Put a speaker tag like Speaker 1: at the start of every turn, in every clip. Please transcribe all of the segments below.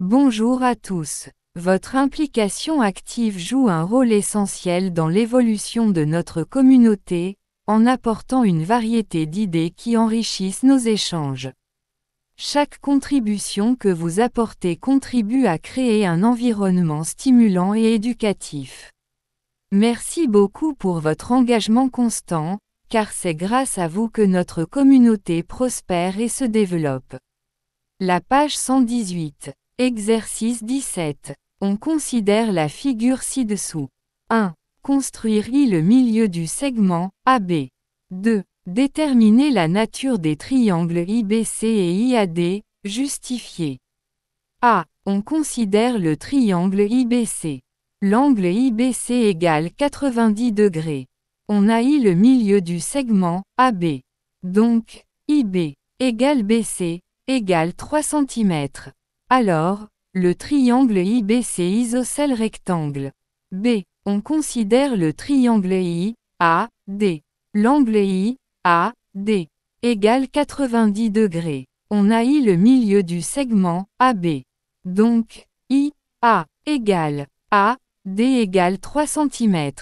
Speaker 1: Bonjour à tous. Votre implication active joue un rôle essentiel dans l'évolution de notre communauté, en apportant une variété d'idées qui enrichissent nos échanges. Chaque contribution que vous apportez contribue à créer un environnement stimulant et éducatif. Merci beaucoup pour votre engagement constant, car c'est grâce à vous que notre communauté prospère et se développe. La page 118 Exercice 17. On considère la figure ci-dessous. 1. Construire I le milieu du segment AB. 2. Déterminer la nature des triangles IBC et IAD, justifiés. A. On considère le triangle IBC. L'angle IBC égale 90 degrés. On a I le milieu du segment AB. Donc, IB égale BC égale 3 cm. Alors, le triangle IBC isocèle rectangle. B. On considère le triangle I, A, D. L'angle I, A, D égale 90 degrés. On a I le milieu du segment AB. Donc, I, A égale A, D égale 3 cm.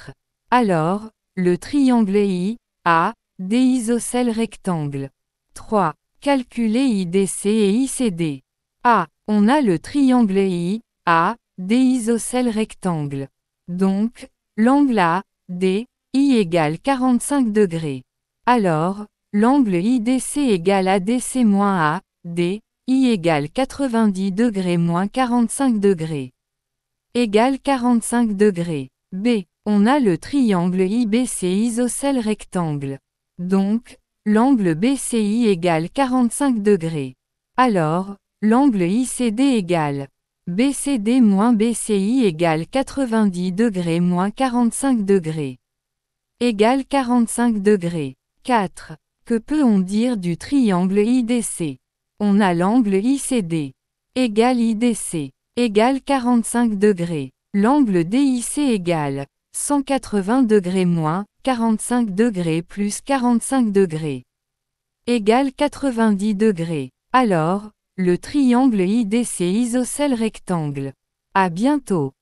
Speaker 1: Alors, le triangle I, A, D isocèle rectangle. 3. Calculer IDC et ICD. A, on a le triangle I, A, D isocèle rectangle. Donc, l'angle A, D, I égale 45 degrés. Alors, l'angle IDC égale ADC moins A, D, I égale 90 degrés moins 45 degrés. Égale 45 degrés. B. On a le triangle IBC isocèle rectangle. Donc, l'angle BCI égale 45 degrés. Alors, L'angle ICD égale BCD moins BCI égale 90 degrés moins 45 degrés. Égale 45 degrés. 4. Que peut-on dire du triangle IDC On a l'angle ICD. Égale IDC. Égale 45 degrés. L'angle DIC égale 180 degrés moins 45 degrés plus 45 degrés. Égale 90 degrés. Alors, le triangle IDC isocèle rectangle. À bientôt